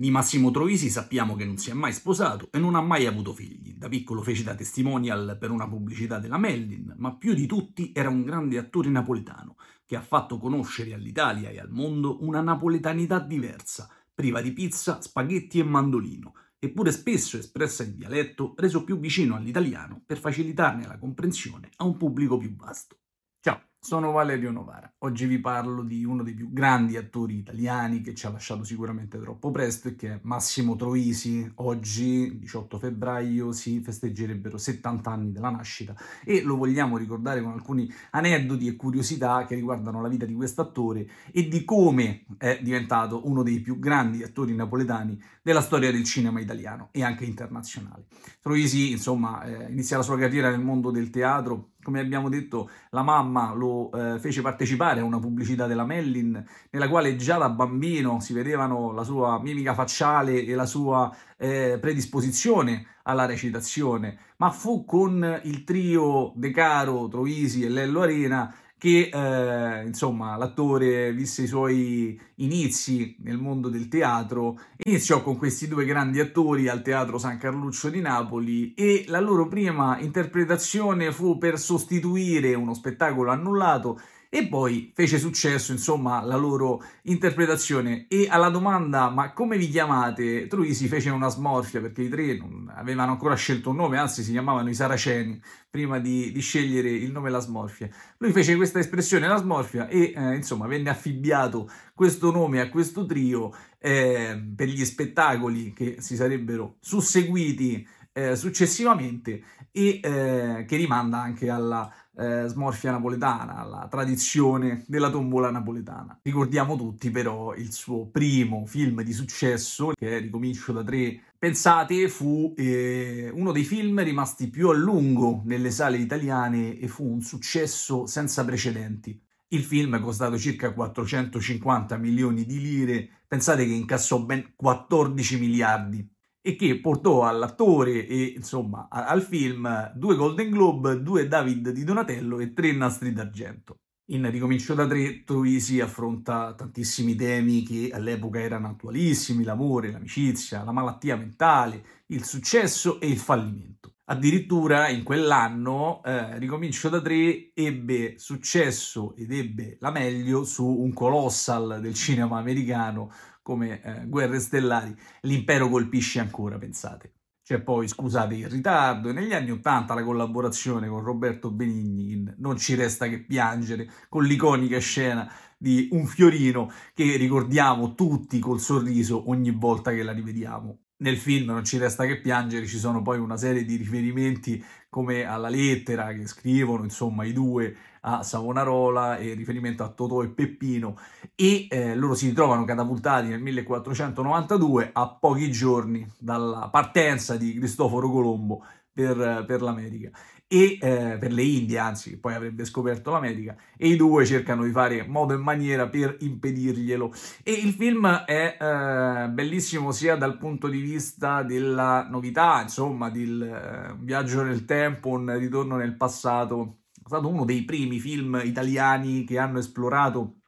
Di Massimo Troisi sappiamo che non si è mai sposato e non ha mai avuto figli. Da piccolo fece da testimonial per una pubblicità della Meldin, ma più di tutti era un grande attore napoletano che ha fatto conoscere all'Italia e al mondo una napoletanità diversa, priva di pizza, spaghetti e mandolino, eppure spesso espressa in dialetto, reso più vicino all'italiano per facilitarne la comprensione a un pubblico più vasto. Ciao! Sono Valerio Novara. Oggi vi parlo di uno dei più grandi attori italiani che ci ha lasciato sicuramente troppo presto e che è Massimo Troisi. Oggi, 18 febbraio, si festeggerebbero 70 anni della nascita e lo vogliamo ricordare con alcuni aneddoti e curiosità che riguardano la vita di questo attore e di come è diventato uno dei più grandi attori napoletani della storia del cinema italiano e anche internazionale. Troisi, insomma, eh, inizia la sua carriera nel mondo del teatro. Come abbiamo detto, la mamma lo eh, fece partecipare a una pubblicità della Mellin, nella quale già da bambino si vedevano la sua mimica facciale e la sua eh, predisposizione alla recitazione, ma fu con il trio De Caro, Troisi e Lello Arena che eh, insomma l'attore visse i suoi inizi nel mondo del teatro, iniziò con questi due grandi attori al Teatro San Carluccio di Napoli e la loro prima interpretazione fu per sostituire uno spettacolo annullato e poi fece successo insomma la loro interpretazione e alla domanda ma come vi chiamate Troisi fece una smorfia perché i tre non avevano ancora scelto un nome anzi si chiamavano i Saraceni prima di, di scegliere il nome la smorfia lui fece questa espressione la smorfia e eh, insomma venne affibbiato questo nome a questo trio eh, per gli spettacoli che si sarebbero susseguiti eh, successivamente e eh, che rimanda anche alla eh, smorfia napoletana, la tradizione della tombola napoletana. Ricordiamo tutti però il suo primo film di successo, che è Ricomincio da tre, pensate fu eh, uno dei film rimasti più a lungo nelle sale italiane e fu un successo senza precedenti. Il film è costato circa 450 milioni di lire, pensate che incassò ben 14 miliardi e che portò all'attore e insomma al film due Golden Globe, due David di Donatello e tre nastri d'argento. In Ricomincio da tre, Troisi affronta tantissimi temi che all'epoca erano attualissimi, l'amore, l'amicizia, la malattia mentale, il successo e il fallimento. Addirittura in quell'anno eh, Ricomincio da tre ebbe successo ed ebbe la meglio su un colossal del cinema americano come eh, Guerre Stellari, l'impero colpisce ancora, pensate. C'è poi, scusate il ritardo, negli anni Ottanta la collaborazione con Roberto Benigni in Non ci resta che piangere, con l'iconica scena di un fiorino che ricordiamo tutti col sorriso ogni volta che la rivediamo nel film non ci resta che piangere, ci sono poi una serie di riferimenti come alla lettera che scrivono insomma i due a Savonarola e riferimento a Totò e Peppino e eh, loro si ritrovano catapultati nel 1492 a pochi giorni dalla partenza di Cristoforo Colombo per, per l'America e eh, per le Indie, anzi, poi avrebbe scoperto l'America, e i due cercano di fare modo e maniera per impedirglielo. E il film è eh, bellissimo sia dal punto di vista della novità, insomma, del eh, viaggio nel tempo, un ritorno nel passato. È stato uno dei primi film italiani che hanno esplorato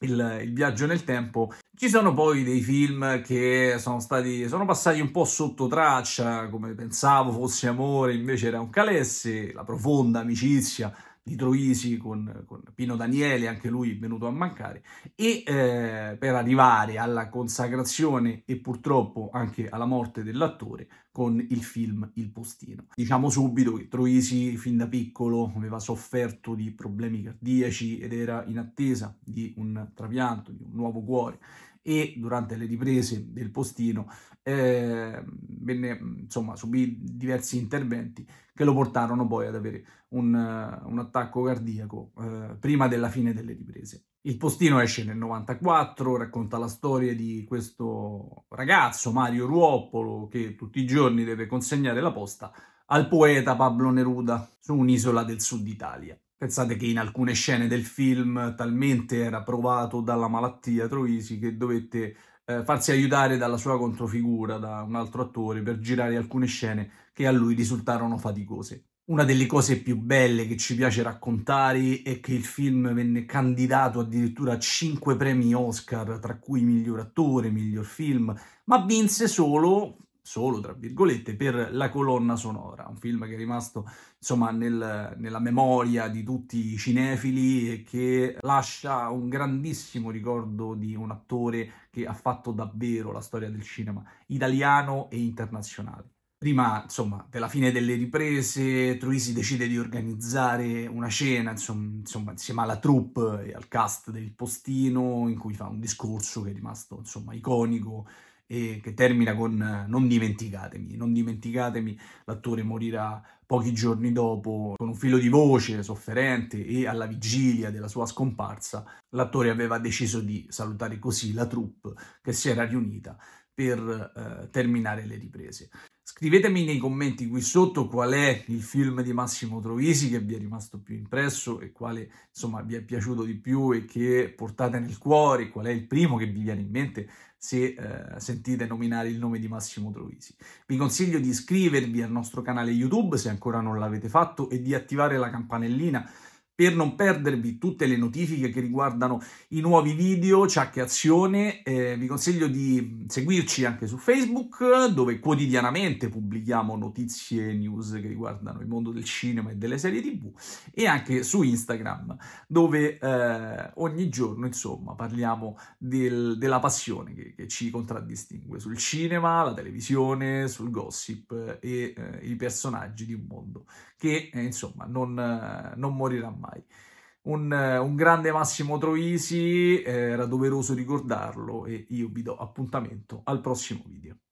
il, il viaggio nel tempo ci sono poi dei film che sono, stati, sono passati un po' sotto traccia, come pensavo fosse Amore, invece era un Calessi, La profonda amicizia, di Troisi con, con Pino Daniele, anche lui venuto a mancare, e eh, per arrivare alla consacrazione e purtroppo anche alla morte dell'attore con il film Il Postino. Diciamo subito che Troisi fin da piccolo aveva sofferto di problemi cardiaci ed era in attesa di un trapianto, di un nuovo cuore e durante le riprese del postino eh, venne, insomma, subì diversi interventi che lo portarono poi ad avere un, un attacco cardiaco uh, prima della fine delle riprese. Il postino esce nel 94, racconta la storia di questo ragazzo, Mario Ruoppolo, che tutti i giorni deve consegnare la posta al poeta Pablo Neruda su un'isola del sud Italia. Pensate che in alcune scene del film talmente era provato dalla malattia Troisi che dovette eh, farsi aiutare dalla sua controfigura, da un altro attore, per girare alcune scene che a lui risultarono faticose. Una delle cose più belle che ci piace raccontare è che il film venne candidato addirittura a 5 premi Oscar, tra cui miglior attore, miglior film, ma vinse solo solo, tra virgolette, per la colonna sonora, un film che è rimasto insomma nel, nella memoria di tutti i cinefili e che lascia un grandissimo ricordo di un attore che ha fatto davvero la storia del cinema italiano e internazionale. Prima, insomma, della fine delle riprese, Troisi decide di organizzare una cena, insomma, insieme alla troupe e al cast del postino, in cui fa un discorso che è rimasto, insomma, iconico e che termina con eh, Non dimenticatemi. Non dimenticatemi, l'attore morirà pochi giorni dopo con un filo di voce sofferente e alla vigilia della sua scomparsa. L'attore aveva deciso di salutare così la troupe che si era riunita per eh, terminare le riprese. Scrivetemi nei commenti qui sotto qual è il film di Massimo Troisi che vi è rimasto più impresso e quale insomma vi è piaciuto di più e che portate nel cuore, qual è il primo che vi viene in mente se eh, sentite nominare il nome di Massimo Troisi. Vi consiglio di iscrivervi al nostro canale YouTube se ancora non l'avete fatto e di attivare la campanellina per non perdervi tutte le notifiche che riguardano i nuovi video, Ciacche Azione, eh, vi consiglio di seguirci anche su Facebook, dove quotidianamente pubblichiamo notizie e news che riguardano il mondo del cinema e delle serie tv, e anche su Instagram, dove eh, ogni giorno, insomma, parliamo del, della passione che, che, ci contraddistingue sul cinema, la televisione, sul gossip e eh, i personaggi di un mondo che, eh, insomma, non, non morirà mai ormai. Un, eh, un grande Massimo Troisi, eh, era doveroso ricordarlo e io vi do appuntamento al prossimo video.